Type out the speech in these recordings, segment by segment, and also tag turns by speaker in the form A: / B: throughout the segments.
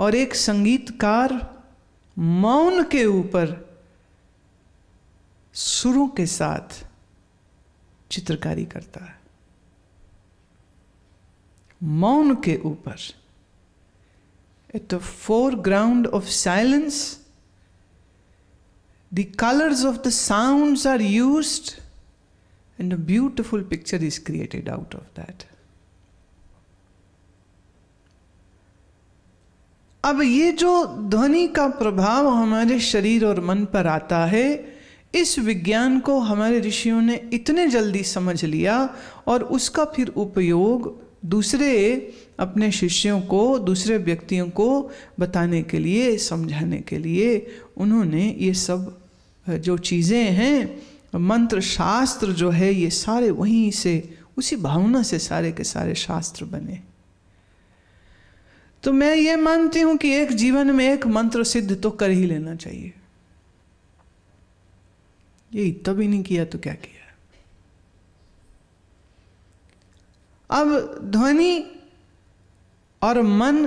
A: और एक संगीतकार मौन के ऊपर सुरों के साथ चित्रकारी करता है मौन के ऊपर at the foreground of silence the colours of the sounds are used and a beautiful picture is created out of that अब ये जो ध्वनि का प्रभाव हमारे शरीर और मन पर आता है इस विज्ञान को हमारे ऋषियों ने इतने जल्दी समझ लिया और उसका फिर उपयोग दूसरे अपने शिष्यों को दूसरे व्यक्तियों को बताने के लिए समझाने के लिए उन्होंने ये सब जो चीज़ें हैं मंत्र शास्त्र जो है ये सारे वहीं से उसी भावना से सारे के सारे शास्त्र बने तो मैं ये मानती हूं कि एक जीवन में एक मंत्र सिद्ध तो कर ही लेना चाहिए ये इतना भी नहीं किया तो क्या किया अब ध्वनि और मन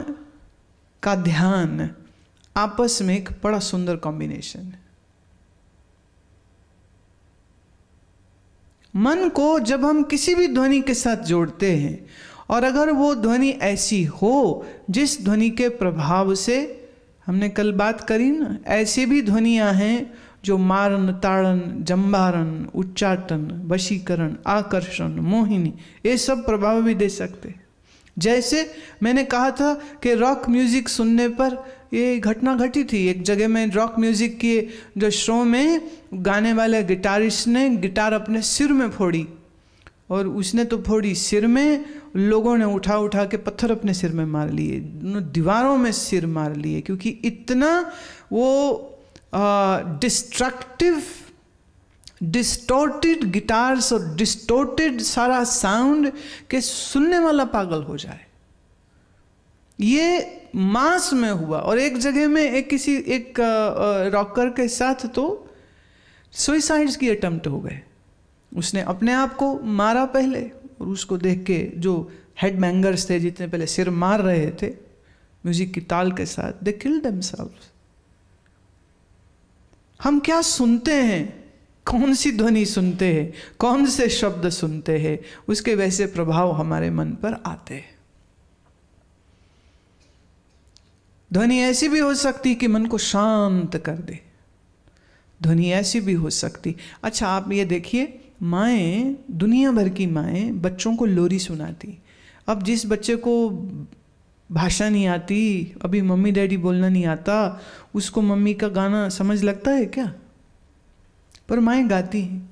A: का ध्यान आपस में एक बड़ा सुंदर कॉम्बिनेशन है मन को जब हम किसी भी ध्वनि के साथ जोड़ते हैं और अगर वो ध्वनि ऐसी हो जिस ध्वनि के प्रभाव से हमने कल बात करी ना ऐसी भी ध्वनियाँ हैं जो मारन ताड़न जम्बारन उच्चाटन वशीकरण आकर्षण मोहिनी ये सब प्रभाव भी दे सकते जैसे मैंने कहा था कि रॉक म्यूज़िक सुनने पर ये घटना घटी थी एक जगह में रॉक म्यूज़िक के जो शो में गाने वाले गिटारिस्ट ने गिटार अपने सिर में फोड़ी और उसने तो फोड़ी सिर में लोगों ने उठा उठा के पत्थर अपने सिर में मार लिए दीवारों में सिर मार लिए क्योंकि इतना वो डिस्ट्रक्टिव डिस्टोर्टेड गिटार्स और डिस्टोर्टेड सारा साउंड के सुनने वाला पागल हो जाए ये मास में हुआ और एक जगह में एक किसी एक रॉकर के साथ तो सुइसाइड्स की अटम्प्ट हो गए उसने अपने आप को मारा पहले और उसको देख के जो हेड मैंगर्स थे जितने पहले सिर मार रहे थे म्यूजिक की ताल के साथ दे किल दम हम क्या सुनते हैं कौन सी ध्वनि सुनते हैं कौन से शब्द सुनते हैं उसके वैसे प्रभाव हमारे मन पर आते हैं ध्वनि ऐसी भी हो सकती कि मन को शांत कर दे ध्वनि ऐसी भी हो सकती अच्छा आप ये देखिए माएँ दुनिया भर की माएँ बच्चों को लोरी सुनाती अब जिस बच्चे को भाषा नहीं आती अभी मम्मी डैडी बोलना नहीं आता उसको मम्मी का गाना समझ लगता है क्या पर माएँ गाती हैं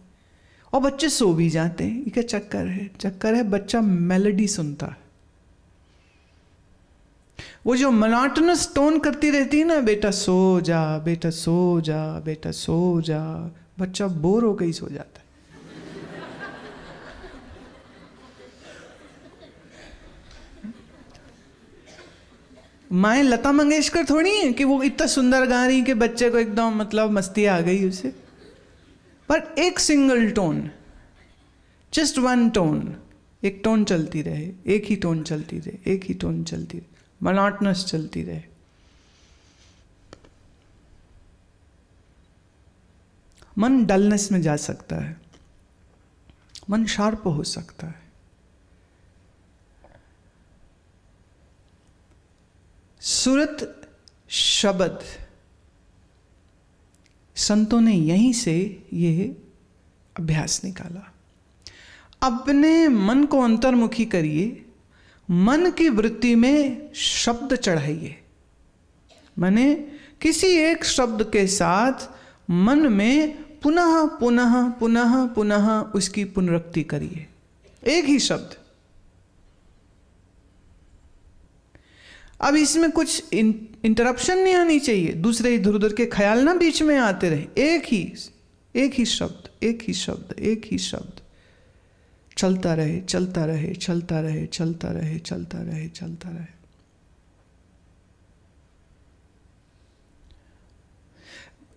A: और बच्चे सो भी जाते हैं ये क्या चक्कर है चक्कर है बच्चा मेलोडी सुनता है वो जो मनाटनस टोन करती रहती है ना बेटा सो जा बेटा सो जा बेटा सो जा बच्चा बोर हो गई सो जाता है माए लता मंगेशकर थोड़ी है कि वो इतना सुंदर गा रही कि बच्चे को एकदम मतलब मस्ती आ गई उसे पर एक single tone just one tone एक टोन चलती रहे एक ही टोन चलती रहे एक ही टोन चलती रहे मनाटनस चलती रहे मन डलनेस में जा सकता है मन शार्प हो सकता है सुरत शब्द संतों ने यहीं से यह अभ्यास निकाला अपने मन को अंतर्मुखी करिए मन की वृत्ति में शब्द चढ़ाइए मैंने किसी एक शब्द के साथ मन में पुनः पुनः पुनः पुनः उसकी पुनरुक्ति करिए एक ही शब्द अब इसमें कुछ इंटरप्शन नहीं आनी चाहिए दूसरे इधर उधर के ख्याल ना बीच में आते रहे एक ही एक ही शब्द एक ही शब्द एक ही शब्द चलता रहे चलता रहे चलता रहे चलता रहे चलता रहे चलता रहे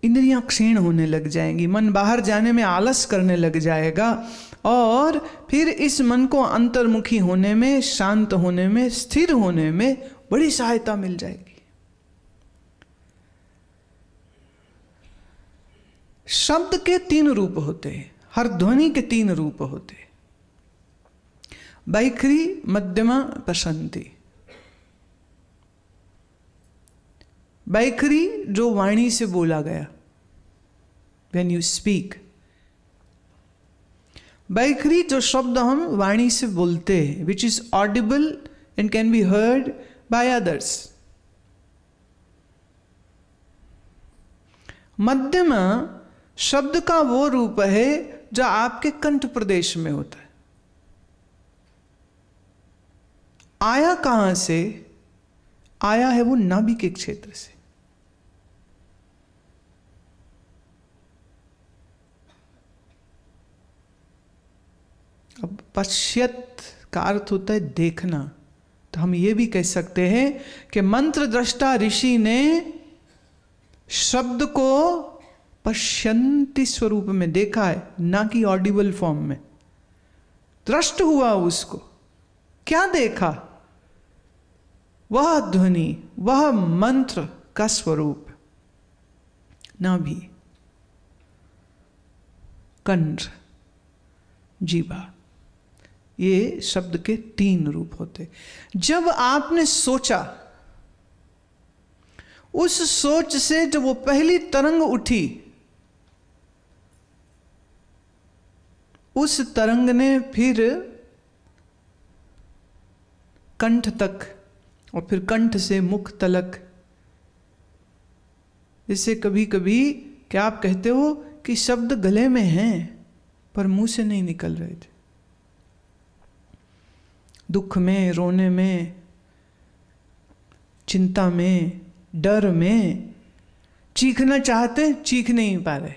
A: इंद्रियां क्षीण होने लग जाएंगी मन बाहर जाने में आलस करने लग जाएगा और फिर इस मन को अंतर्मुखी होने में शांत होने में स्थिर होने में बड़ी सहायता मिल जाएगी शब्द के तीन रूप होते हैं हर ध्वनि के तीन रूप होते बैखरी मध्यमा पसंती बैखरी जो वाणी से बोला गया वेन यू स्पीक बैखरी जो शब्द हम वाणी से बोलते हैं which is audible and can be heard by others. मध्यम शब्द का वो रूप है जो आपके कंठ प्रदेश में होता है आया कहां से आया है वो नाभि के क्षेत्र से अब पश्यत का अर्थ होता है देखना तो हम ये भी कह सकते हैं कि मंत्र दृष्टा ऋषि ने शब्द को पश्यंती स्वरूप में देखा है ना कि ऑडिबल फॉर्म में दृष्ट हुआ उसको क्या देखा वह ध्वनि वह मंत्र का स्वरूप ना भी कंठ जीवा ये शब्द के तीन रूप होते जब आपने सोचा उस सोच से जब वो पहली तरंग उठी उस तरंग ने फिर कंठ तक और फिर कंठ से मुख तलक इसे कभी कभी क्या आप कहते हो कि शब्द गले में हैं पर मुंह से नहीं निकल रहे थे दुख में रोने में चिंता में डर में चीखना चाहते चीख नहीं पा रहे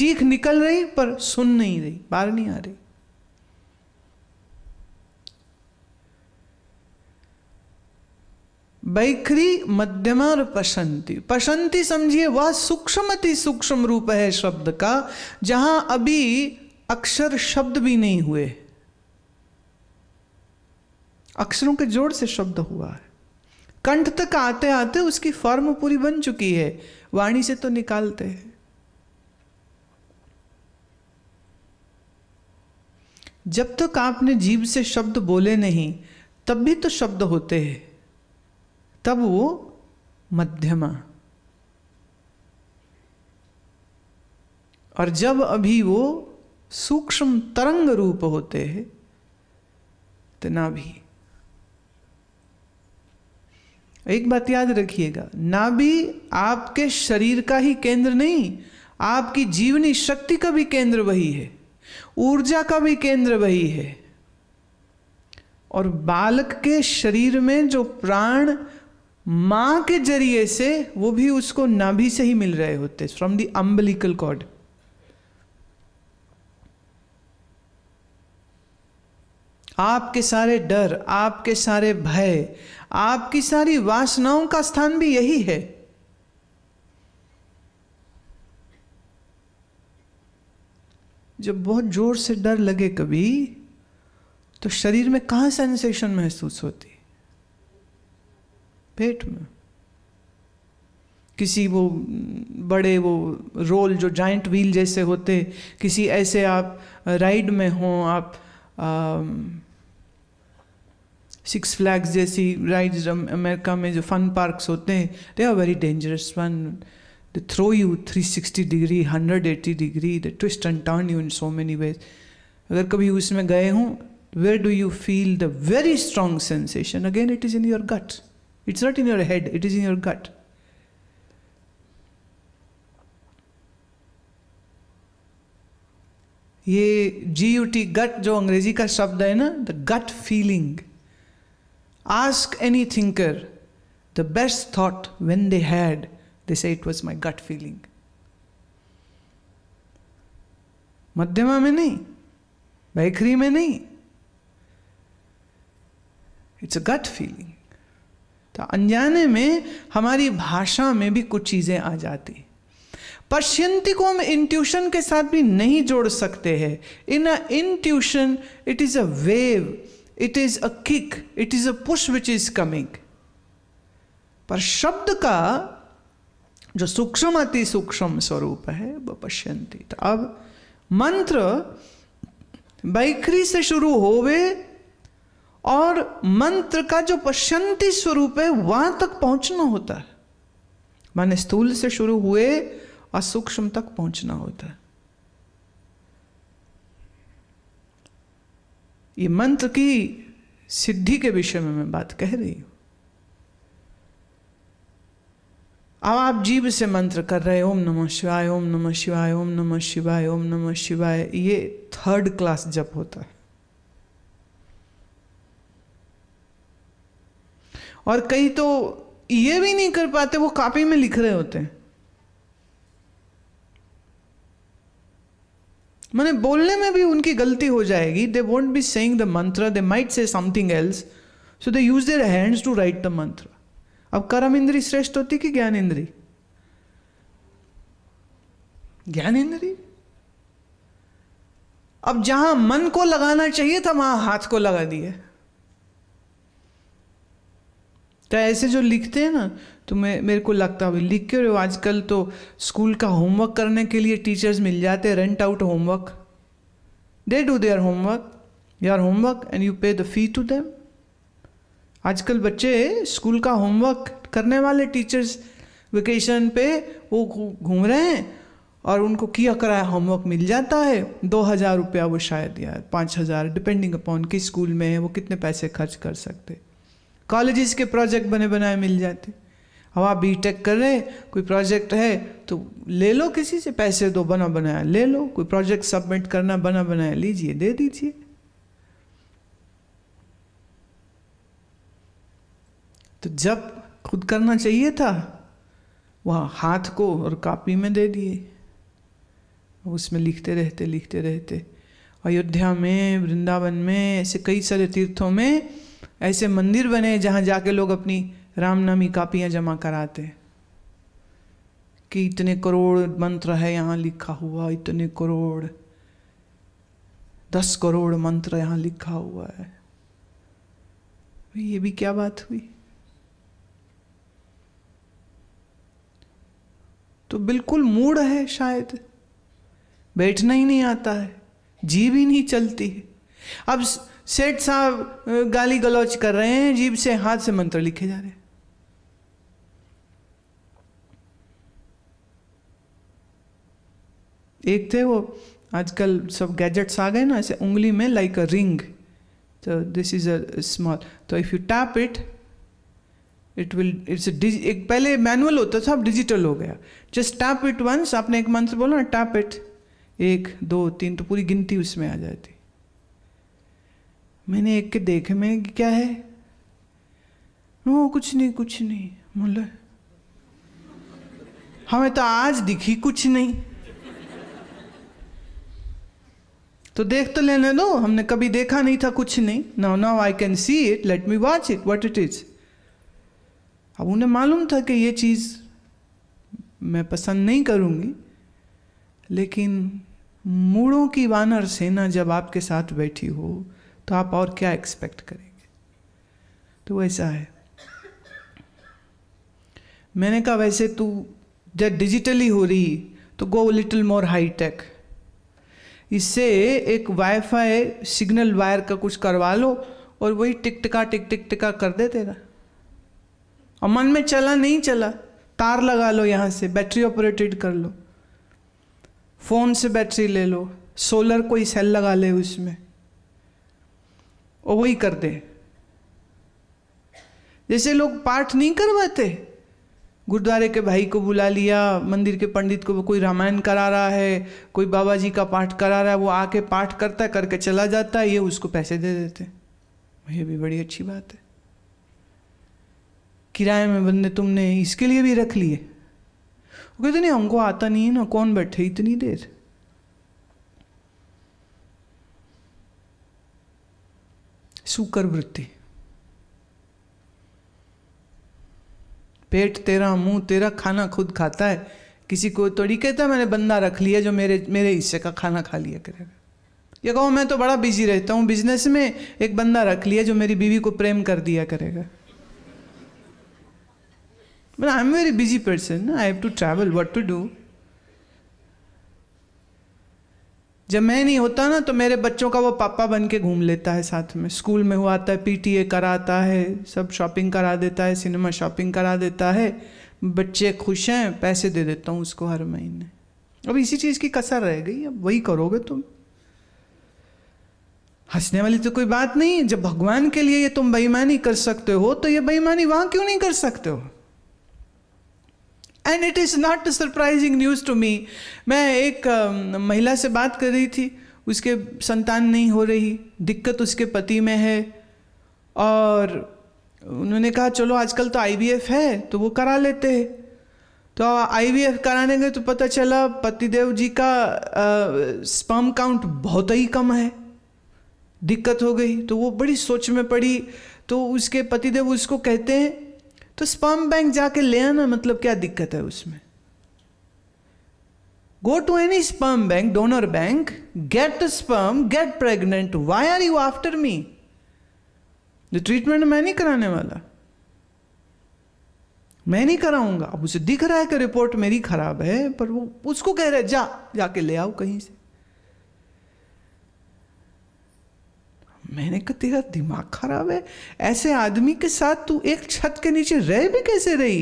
A: चीख निकल रही पर सुन नहीं रही बाहर नहीं आ रही बैखरी मध्यमा और पसंती पसंती समझिए वह सूक्ष्म सूक्ष्म रूप है शब्द का जहां अभी अक्षर शब्द भी नहीं हुए अक्षरों के जोड़ से शब्द हुआ है कंठ तक आते आते उसकी फॉर्म पूरी बन चुकी है वाणी से तो निकालते हैं जब तक आपने जीव से शब्द बोले नहीं तब भी तो शब्द होते हैं तब वो मध्यमा और जब अभी वो सूक्ष्म तरंग रूप होते हैं तना भी एक बात याद रखिएगा नाभि आपके शरीर का ही केंद्र नहीं आपकी जीवनी शक्ति का भी केंद्र वही है ऊर्जा का भी केंद्र वही है और बालक के शरीर में जो प्राण माँ के जरिए से वो भी उसको नाभि से ही मिल रहे होते फ्रॉम द अम्बलिकल कॉर्ड आपके सारे डर आपके सारे भय आपकी सारी वासनाओं का स्थान भी यही है जब बहुत जोर से डर लगे कभी तो शरीर में कहा सेंसेशन महसूस होती पेट में किसी वो बड़े वो रोल जो जाइंट व्हील जैसे होते किसी ऐसे आप राइड में हो आप आ, सिक्स फ्लैग्स जैसी राइड्स अमेरिका में जो फन पार्क्स होते हैं they are very dangerous one they throw you 360 degree 180 degree they twist and turn you in so many ways अगर कभी उसमें गए हों where do you feel the very strong sensation again it is in your gut it's not in your head it is in your gut ये जी U T गट जो अंग्रेजी का शब्द है ना the gut feeling Ask any thinker the best thought when they had, they say it was my gut feeling. मध्यमा में नहीं बैखरी में नहीं इट्स अ गट फीलिंग तो अनजाने में हमारी भाषा में भी कुछ चीजें आ जाती पश्चिंती को हम इंट्यूशन के साथ भी नहीं जोड़ सकते हैं in a intuition it is a wave it is a kick it is a push which is coming पर शब्द का जो सूक्ष्म अति सूक्ष्म स्वरूप है वह पश्यंती तो अब मंत्र बैखरी से शुरू होवे और मंत्र का जो पश्यंती स्वरूप है वहां तक पहुंचना होता है मन स्थूल से शुरू हुए और सूक्ष्म तक पहुंचना होता है ये मंत्र की सिद्धि के विषय में मैं बात कह रही हूं अब आप जीव से मंत्र कर रहे ओम नमः शिवाय ओम नमः शिवाय ओम नमः शिवाय ओम नमः शिवाय ये थर्ड क्लास जप होता है और कई तो ये भी नहीं कर पाते वो कापी में लिख रहे होते हैं मैंने बोलने में भी उनकी गलती हो जाएगी they won't be saying the mantra they might say something else so they use their hands to write the mantra अब कर्म इंद्री श्रेष्ठ होती कि ज्ञान इंद्री ज्ञान इंद्री अब जहां मन को लगाना चाहिए था वहां हाथ को लगा दिए तो ऐसे जो लिखते हैं ना तो मैं मेरे को लगता है लिख के रहे हो आजकल तो स्कूल का होमवर्क करने के लिए टीचर्स मिल जाते हैं rent out homework they do their homework our homework and you pay the fee to them आजकल बच्चे स्कूल का होमवर्क करने वाले टीचर्स वेकेशन पे वो घूम रहे हैं और उनको किया कराया होमवर्क मिल जाता है दो हज़ार रुपया वो शायद यार पाँच हज़ार डिपेंडिंग अपॉन किस स्कूल में है वो कितने पैसे खर्च कर सकते कॉलेजेस के प्रोजेक्ट बने बनाए मिल जाते हम आप बी टेक कर रहे हैं कोई प्रोजेक्ट है तो ले लो किसी से पैसे दो बना बनाया ले लो कोई प्रोजेक्ट सबमिट करना बना बनाया लीजिए दे दीजिए तो जब खुद करना चाहिए था वहाँ हाथ को और कापी में दे दिए उसमें लिखते रहते लिखते रहते अयोध्या में वृंदावन में ऐसे कई सारे तीर्थों में ऐसे मंदिर बने जहाँ जाके लोग अपनी रामनामी कापियां जमा कराते कि इतने करोड़ मंत्र है यहाँ लिखा हुआ इतने करोड़ दस करोड़ मंत्र यहाँ लिखा हुआ है ये भी क्या बात हुई तो बिल्कुल मूड है शायद बैठना ही नहीं आता है जीभ ही नहीं चलती है अब सेठ साहब गाली गलौच कर रहे हैं जीभ से हाथ से मंत्र लिखे जा रहे हैं एक थे वो आजकल सब गैजेट्स आ गए ना ऐसे उंगली में लाइक अ रिंग तो दिस इज़ अ स्मॉल तो if you tap it it will it's एक पहले मैनुअल होता था अब डिजिटल हो गया जस्ट टैप इट वंस आपने एक मंथ बोला ना टैप इट एक दो तीन तो पूरी गिनती उसमें आ जाती मैंने एक के देखे में क्या है नो कुछ नहीं कुछ नहीं मतलब हमें तो आज दिखी कुछ नहीं तो देख तो लेने दो हमने कभी देखा नहीं था कुछ नहीं now now I can see it let me watch it what it is अब उन्हें मालूम था कि ये चीज़ मैं पसंद नहीं करूंगी लेकिन मूड़ों की वानर सेना जब आपके साथ बैठी हो तो आप और क्या एक्सपेक्ट करेंगे तो वैसा है मैंने कहा वैसे तू तो जब डिजिटली हो रही तो go little more high tech इससे एक वाईफाई सिग्नल वायर का कुछ करवा लो और वही टिक टिका टिक टिक टिका कर दे देगा और मन में चला नहीं चला तार लगा लो यहाँ से बैटरी ऑपरेटेड कर लो फ़ोन से बैटरी ले लो सोलर कोई सेल लगा ले उसमें और वही कर दे जैसे लोग पाठ नहीं करवाते गुरुद्वारे के भाई को बुला लिया मंदिर के पंडित को कोई रामायण करा रहा है कोई बाबा जी का पाठ करा रहा है वो आके पाठ करता करके चला जाता है ये उसको पैसे दे देते ये भी बड़ी अच्छी बात है किराए में बंदे तुमने इसके लिए भी रख लिए वो कहते नहीं हमको आता नहीं है ना कौन बैठे इतनी देर सुकर वृत्ति पेट तेरा मुंह तेरा खाना खुद खाता है किसी को थोड़ी कहता मैंने बंदा रख लिया जो मेरे मेरे हिस्से का खाना खा लिया करेगा ये कहो मैं तो बड़ा बिजी रहता हूँ बिजनेस में एक बंदा रख लिया जो मेरी बीवी को प्रेम कर दिया करेगा but I am very busy person I have to travel what to do जब मैं नहीं होता ना तो मेरे बच्चों का वो पापा बन के घूम लेता है साथ में स्कूल में हुआ आता है पीटीए कराता है सब शॉपिंग करा देता है सिनेमा शॉपिंग करा देता है बच्चे खुश हैं पैसे दे देता हूँ उसको हर महीने अब इसी चीज़ की कसर रह गई अब वही करोगे तुम हंसने वाली तो कोई बात नहीं जब भगवान के लिए ये तुम बेईमानी कर सकते हो तो ये बेईमानी वहाँ क्यों नहीं कर सकते हो and it is not surprising news to me मैं एक uh, महिला से बात कर रही थी उसके संतान नहीं हो रही दिक्कत उसके पति में है और उन्होंने कहा चलो आजकल तो आई है तो वो करा लेते हैं तो एफ कराने गए तो पता चला पतिदेव जी का स्पर्म काउंट बहुत ही कम है दिक्कत हो गई तो वो बड़ी सोच में पड़ी तो उसके पतिदेव उसको कहते हैं तो स्पर्म बैंक जाके ले आना मतलब क्या दिक्कत है उसमें go to any sperm bank donor bank get sperm get pregnant why are you after me me जो ट्रीटमेंट मैं नहीं कराने वाला मैं नहीं कराऊंगा अब उसे दिख रहा है कि रिपोर्ट मेरी खराब है पर वो उसको कह रहा है जा जाके ले आओ कहीं से मैंने कहा तेरा दिमाग खराब है ऐसे आदमी के साथ तू एक छत के नीचे रह भी कैसे रही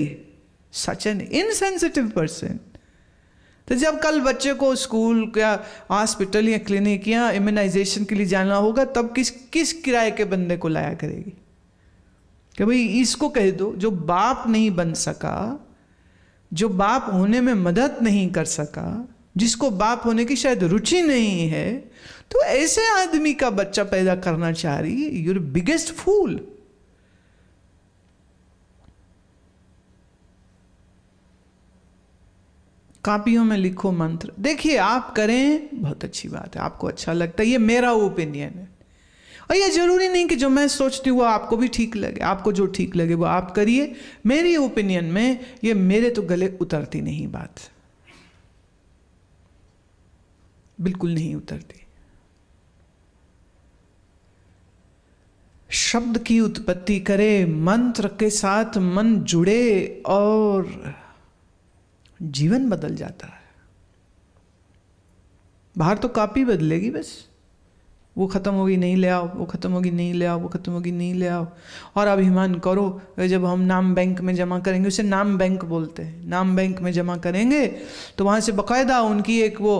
A: सच एन इनसेंसिटिव पर्सन तो जब कल बच्चे को स्कूल या हॉस्पिटल या क्लिनिक या इम्यूनाइजेशन के लिए जाना होगा तब किस किस किराए के बंदे को लाया करेगी कि भाई इसको कह दो जो बाप नहीं बन सका जो बाप होने में मदद नहीं कर सका जिसको बाप होने की शायद रुचि नहीं है तो ऐसे आदमी का बच्चा पैदा करना चाह रही है यूर बिगेस्ट फूल कापियों में लिखो मंत्र देखिए आप करें बहुत अच्छी बात है आपको अच्छा लगता है ये मेरा ओपिनियन है और ये जरूरी नहीं कि जो मैं सोचती हूँ आपको भी ठीक लगे आपको जो ठीक लगे वो आप करिए मेरी ओपिनियन में ये मेरे तो गले उतरती नहीं बात बिल्कुल नहीं उतरती शब्द की उत्पत्ति करे मंत्र के साथ मन जुड़े और जीवन बदल जाता है बाहर तो कापी बदलेगी बस वो ख़त्म होगी नहीं ले आओ वो ख़त्म होगी नहीं ले आओ वो ख़त्म होगी नहीं ले आओ और अभिमान करो जब हम नाम बैंक में जमा करेंगे उसे नाम बैंक बोलते हैं नाम बैंक में जमा करेंगे तो वहां से बकायदा उनकी एक वो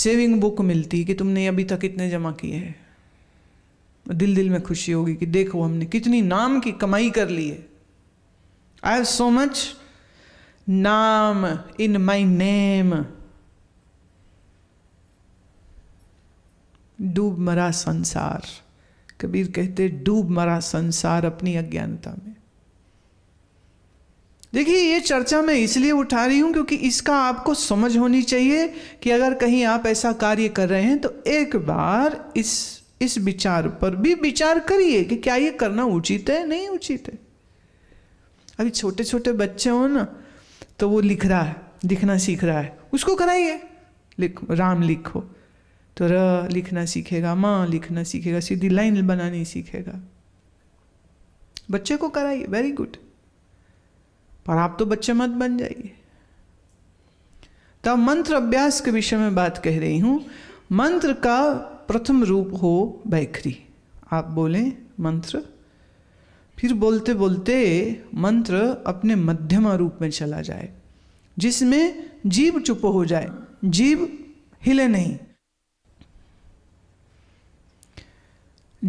A: सेविंग बुक मिलती कि तुमने अभी तक इतने जमा किए हैं दिल दिल में खुशी होगी कि देखो हमने कितनी नाम की कमाई कर ली है आई हैव सो मच नाम इन माई नेम डूब मरा संसार कबीर कहते डूब मरा संसार अपनी अज्ञानता में देखिए ये चर्चा मैं इसलिए उठा रही हूँ क्योंकि इसका आपको समझ होनी चाहिए कि अगर कहीं आप ऐसा कार्य कर रहे हैं तो एक बार इस इस विचार पर भी विचार करिए कि क्या ये करना उचित है नहीं उचित है अभी छोटे छोटे बच्चे हो ना तो वो लिख रहा है लिखना सीख रहा है उसको कराइए लिख राम लिखो तो र लिखना सीखेगा माँ लिखना सीखेगा सीधी लाइन बनानी सीखेगा बच्चे को कराइए वेरी गुड पर आप तो बच्चे मत बन जाइए तब तो मंत्र अभ्यास के विषय में बात कह रही हूं मंत्र का प्रथम रूप हो बैखरी आप बोले मंत्र फिर बोलते बोलते मंत्र अपने मध्यमा रूप में चला जाए जिसमें जीव चुप हो जाए जीव हिले नहीं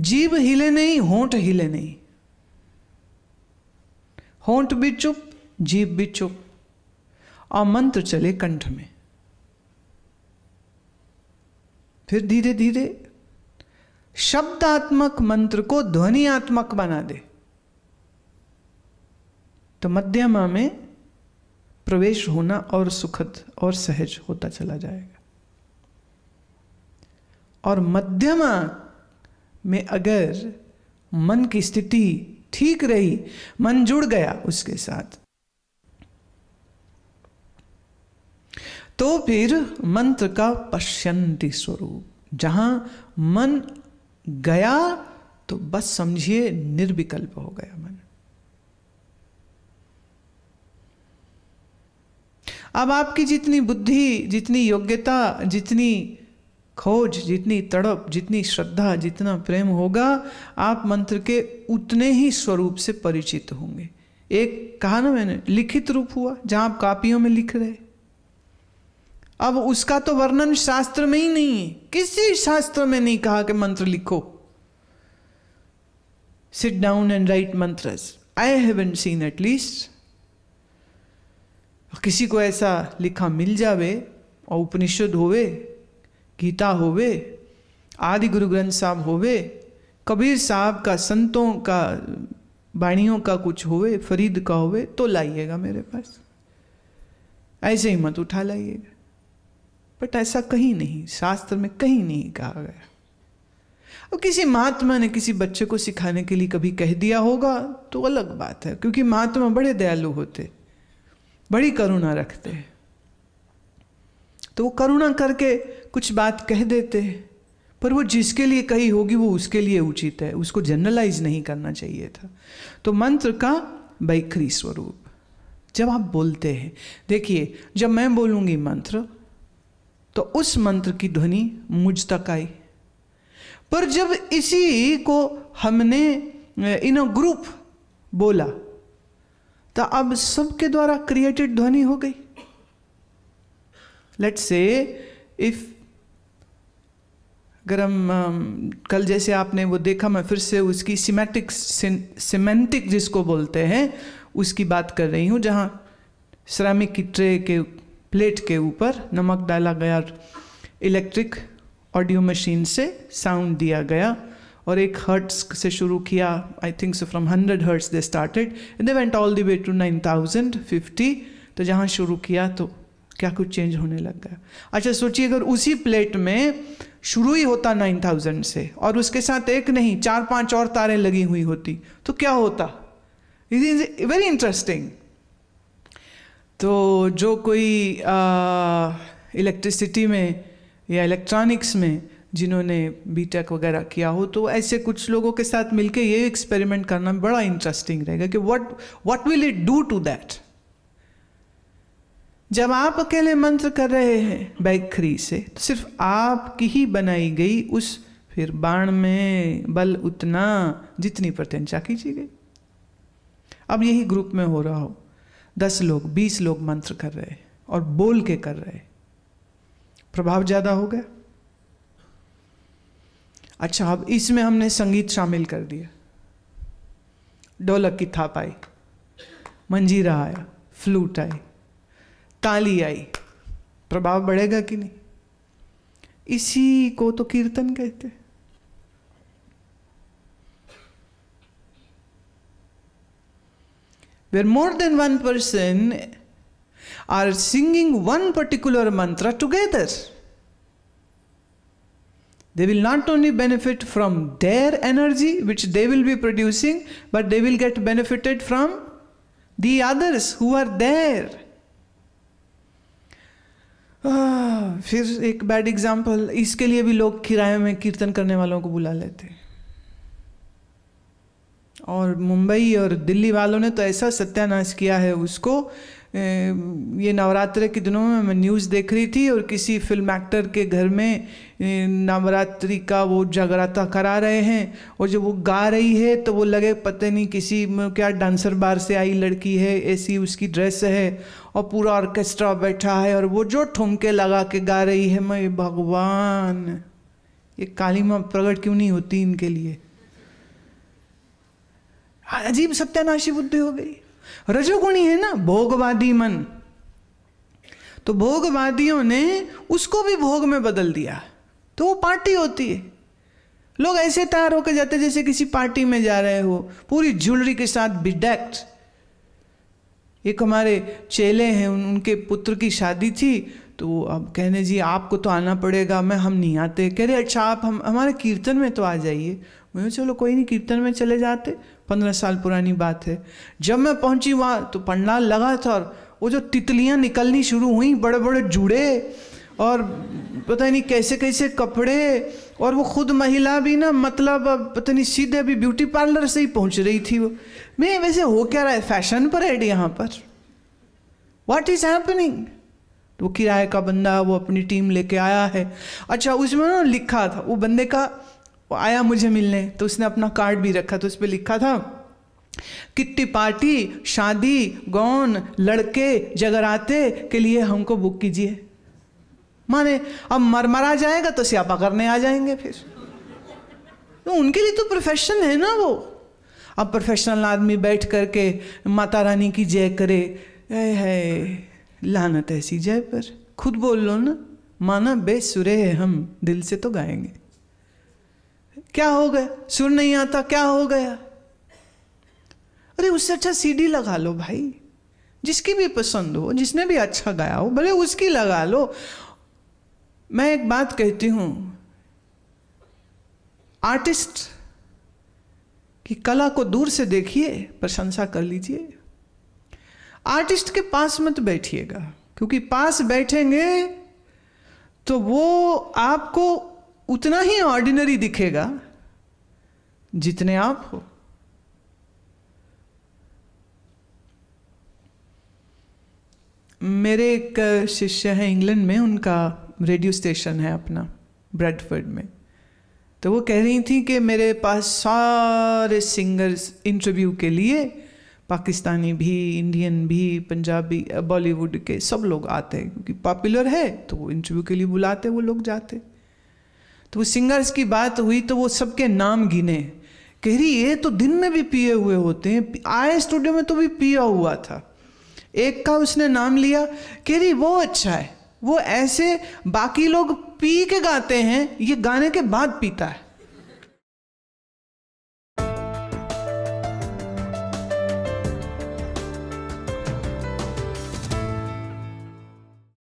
A: जीव हिले नहीं होंठ हिले नहीं होंठ भी चुप जीव भी चुप और मंत्र चले कंठ में फिर धीरे धीरे शब्दात्मक मंत्र को ध्वनियात्मक बना दे तो मध्यमा में प्रवेश होना और सुखद और सहज होता चला जाएगा और मध्यमा में अगर मन की स्थिति ठीक रही मन जुड़ गया उसके साथ तो फिर मंत्र का पश्यंति स्वरूप जहाँ मन गया तो बस समझिए निर्विकल्प हो गया मन अब आपकी जितनी बुद्धि जितनी योग्यता जितनी खोज जितनी तड़प जितनी श्रद्धा जितना प्रेम होगा आप मंत्र के उतने ही स्वरूप से परिचित होंगे एक कहा ना मैंने लिखित रूप हुआ जहां आप कापियों में लिख रहे अब उसका तो वर्णन शास्त्र में ही नहीं है किसी शास्त्र में नहीं कहा कि मंत्र लिखो सिट डाउन एंड राइट मंत्र आई एन सीन एटलीस्ट किसी को ऐसा लिखा मिल जावे और उपनिषद होवे गीता होवे आदि गुरु ग्रंथ साहब होवे कबीर साहब का संतों का बाणियों का कुछ होवे फरीद का होवे तो लाइएगा मेरे पास ऐसे ही मत उठा लाइएगा बट ऐसा कहीं नहीं शास्त्र में कहीं नहीं कहा गया और किसी महात्मा ने किसी बच्चे को सिखाने के लिए कभी कह दिया होगा तो अलग बात है क्योंकि महात्मा बड़े दयालु होते बड़ी करुणा रखते तो वो करुणा करके कुछ बात कह देते पर वो जिसके लिए कही होगी वो उसके लिए उचित है उसको जनरलाइज नहीं करना चाहिए था तो मंत्र का बैखरी स्वरूप जब आप बोलते हैं देखिए जब मैं बोलूंगी मंत्र तो उस मंत्र की ध्वनि मुझ तक आई पर जब इसी को हमने इन अ ग्रुप बोला तो अब सबके द्वारा क्रिएटेड ध्वनि हो गई लेट से इफ अगर हम कल जैसे आपने वो देखा मैं फिर से उसकी सिमेटिक सिमेंटिक जिसको बोलते हैं उसकी बात कर रही हूं जहां श्रामिक की ट्रे के प्लेट के ऊपर नमक डाला गया इलेक्ट्रिक ऑडियो मशीन से साउंड दिया गया और एक हर्ट्स से शुरू किया I think so from hundred hertz they started and they went all the way to nine thousand fifty तो जहाँ शुरू किया तो क्या कुछ चेंज होने लग गया अच्छा सोचिए अगर उसी प्लेट में शुरू ही होता नाइन थाउजेंड से और उसके साथ एक नहीं चार पांच और तारें लगी हुई होती तो क्या होता इज वेरी इंटरेस्टिंग तो जो कोई इलेक्ट्रिसिटी में या इलेक्ट्रॉनिक्स में जिन्होंने बीटेक e वगैरह किया हो तो ऐसे कुछ लोगों के साथ मिलके ये एक्सपेरिमेंट करना बड़ा इंटरेस्टिंग रहेगा कि what what will it do to that जब आप अकेले मंत्र कर रहे हैं बैखरी से तो सिर्फ आपकी ही बनाई गई उस फिर बाण में बल उतना जितनी प्रत्यंचा कीजिए गई अब यही ग्रुप में हो रहा हो दस लोग बीस लोग मंत्र कर रहे और बोल के कर रहे प्रभाव ज़्यादा हो गया अच्छा अब इसमें हमने संगीत शामिल कर दिया डोलक की थाप आई मंजीरा आया फ्लूट आई ताली आई प्रभाव बढ़ेगा कि नहीं इसी को तो कीर्तन कहते हैं where more than one person are singing one particular mantra together. They will not only benefit from their energy, which they will be producing, but they will get benefited from the others who are there. फिर एक bad example इसके लिए भी लोग किराए में कीर्तन करने वालों को बुला लेते हैं और मुंबई और दिल्ली वालों ने तो ऐसा सत्यानाश किया है उसको ये नवरात्र के दिनों में मैं न्यूज़ देख रही थी और किसी फिल्म एक्टर के घर में नवरात्रि का वो जगराता करा रहे हैं और जब वो गा रही है तो वो लगे पता नहीं किसी क्या डांसर बार से आई लड़की है ऐसी उसकी ड्रेस है और पूरा ऑर्केस्ट्रा बैठा है और वो जो ठुमके लगा के गा रही है मैं भगवान ये काली माँ प्रकट क्यों नहीं होती इनके लिए अजीब सत्यानाशी बुद्धि हो गई रजोगुणी है ना भोगवादी मन तो भोगवादियों ने उसको भी भोग में बदल दिया तो वो पार्टी होती है लोग ऐसे तैयार होकर जाते जैसे किसी पार्टी में जा रहे हो पूरी ज्वेलरी के साथ बिडेक्ट एक हमारे चेले हैं उनके पुत्र की शादी थी तो अब कहने जी आपको तो आना पड़ेगा मैं हम नहीं आते कह रहे अच्छा आप हम हमारे कीर्तन में तो आ जाइए मैं चलो कोई नहीं कीर्तन में चले जाते पंद्रह साल पुरानी बात है जब मैं पहुंची वहाँ तो पंडाल लगा था और वो जो तितलियाँ निकलनी शुरू हुई बड़े बड़े जुड़े और पता नहीं कैसे कैसे कपड़े और वो खुद महिला भी ना मतलब पता नहीं सीधे भी ब्यूटी पार्लर से ही पहुंच रही थी वो मैं वैसे हो क्या रहा है फैशन परेड यहाँ पर व्हाट इज़ हैपनिंग वो किराए का बंदा वो अपनी टीम लेके आया है अच्छा उसमें ना लिखा था वो बंदे का वो आया मुझे मिलने तो उसने अपना कार्ड भी रखा तो उस पर लिखा था किट्टी पार्टी शादी गौन लड़के जगराते के लिए हमको बुक कीजिए माने अब मरमरा जाएगा तो स्यापा करने आ जाएंगे फिर तो उनके लिए तो प्रोफेशन है ना वो अब प्रोफेशनल आदमी बैठ करके माता रानी की जय करे है लानत ऐसी जय पर खुद बोल लो ना माना बेसुरे है हम दिल से तो गाएंगे क्या हो गया सुर नहीं आता क्या हो गया अरे उससे अच्छा सीडी लगा लो भाई जिसकी भी पसंद हो जिसने भी अच्छा गाया हो भले उसकी लगा लो मैं एक बात कहती हूं आर्टिस्ट की कला को दूर से देखिए प्रशंसा कर लीजिए आर्टिस्ट के पास मत बैठिएगा क्योंकि पास बैठेंगे तो वो आपको उतना ही ऑर्डिनरी दिखेगा जितने आप हो मेरे एक शिष्य हैं इंग्लैंड में उनका रेडियो स्टेशन है अपना ब्रेडफर्ड में तो वो कह रही थी कि मेरे पास सारे सिंगर्स इंटरव्यू के लिए पाकिस्तानी भी इंडियन भी पंजाबी बॉलीवुड के सब लोग आते हैं क्योंकि पॉपुलर है तो वो इंटरव्यू के लिए बुलाते वो लोग जाते तो वो सिंगर्स की बात हुई तो वो सबके नाम गिने कह रही ये तो दिन में भी पिए हुए होते हैं आए स्टूडियो में तो भी पिया हुआ था एक का उसने नाम लिया कह रही वो अच्छा है वो ऐसे बाकी लोग पी के गाते हैं ये गाने के बाद पीता है